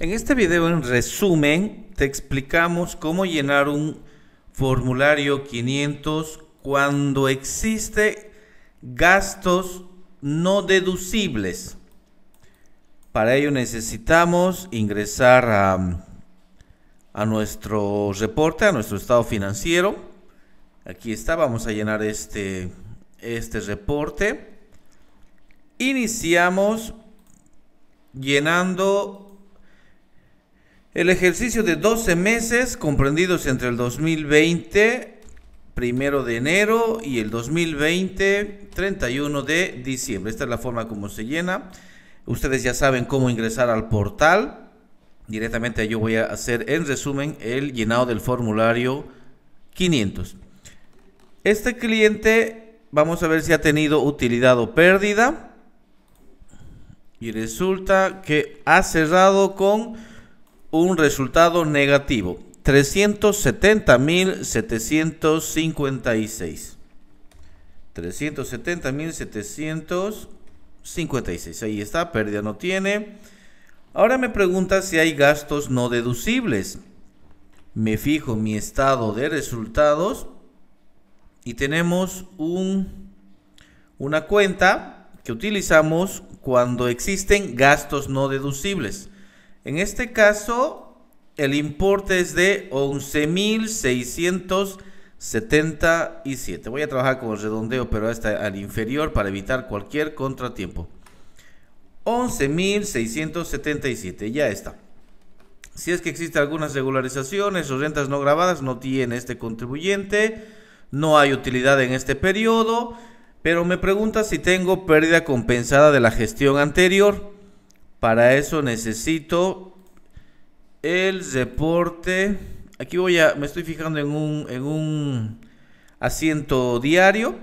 En este video, en resumen, te explicamos cómo llenar un formulario 500 cuando existe gastos no deducibles. Para ello necesitamos ingresar a, a nuestro reporte, a nuestro estado financiero. Aquí está, vamos a llenar este, este reporte. Iniciamos llenando el ejercicio de 12 meses comprendidos entre el 2020, primero de enero, y el 2020, 31 de diciembre. Esta es la forma como se llena. Ustedes ya saben cómo ingresar al portal. Directamente yo voy a hacer en resumen el llenado del formulario 500. Este cliente, vamos a ver si ha tenido utilidad o pérdida. Y resulta que ha cerrado con un resultado negativo, 370.756. 370.756. Ahí está, pérdida no tiene. Ahora me pregunta si hay gastos no deducibles. Me fijo mi estado de resultados y tenemos un, una cuenta que utilizamos cuando existen gastos no deducibles. En este caso, el importe es de 11.677. Voy a trabajar con redondeo, pero hasta al inferior para evitar cualquier contratiempo. 11.677, ya está. Si es que existe algunas regularizaciones o rentas no grabadas, no tiene este contribuyente, no hay utilidad en este periodo, pero me pregunta si tengo pérdida compensada de la gestión anterior. Para eso necesito el reporte. Aquí voy a, me estoy fijando en un, en un asiento diario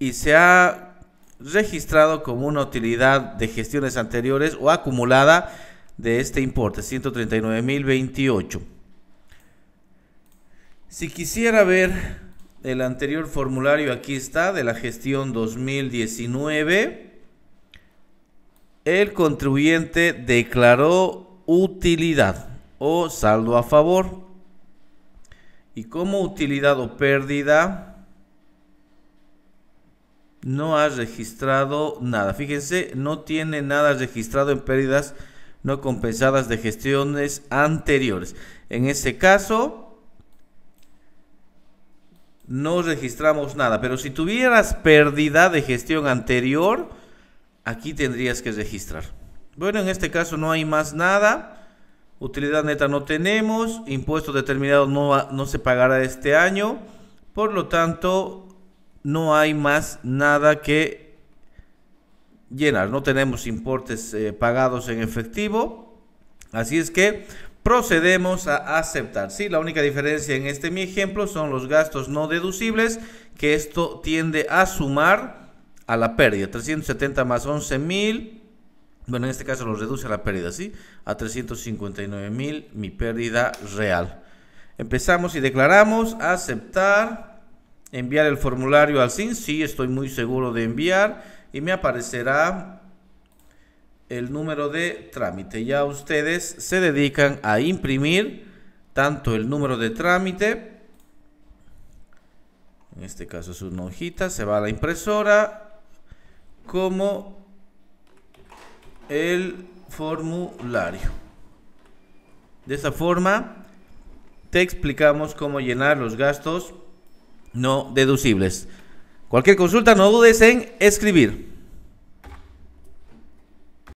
y se ha registrado como una utilidad de gestiones anteriores o acumulada de este importe, 139.028. Si quisiera ver el anterior formulario, aquí está, de la gestión 2019 el contribuyente declaró utilidad o saldo a favor. Y como utilidad o pérdida, no ha registrado nada. Fíjense, no tiene nada registrado en pérdidas no compensadas de gestiones anteriores. En ese caso, no registramos nada. Pero si tuvieras pérdida de gestión anterior, aquí tendrías que registrar. Bueno, en este caso no hay más nada. Utilidad neta no tenemos. Impuesto determinado no, no se pagará este año. Por lo tanto, no hay más nada que llenar. No tenemos importes eh, pagados en efectivo. Así es que procedemos a aceptar. Sí, la única diferencia en este mi ejemplo son los gastos no deducibles, que esto tiende a sumar a la pérdida. 370 más 11 mil. Bueno, en este caso lo reduce a la pérdida, ¿sí? A 359 mil mi pérdida real. Empezamos y declaramos aceptar, enviar el formulario al SIN. Sí, estoy muy seguro de enviar y me aparecerá el número de trámite. Ya ustedes se dedican a imprimir tanto el número de trámite, en este caso es una hojita, se va a la impresora, como el formulario. De esta forma, te explicamos cómo llenar los gastos no deducibles. Cualquier consulta, no dudes en escribir.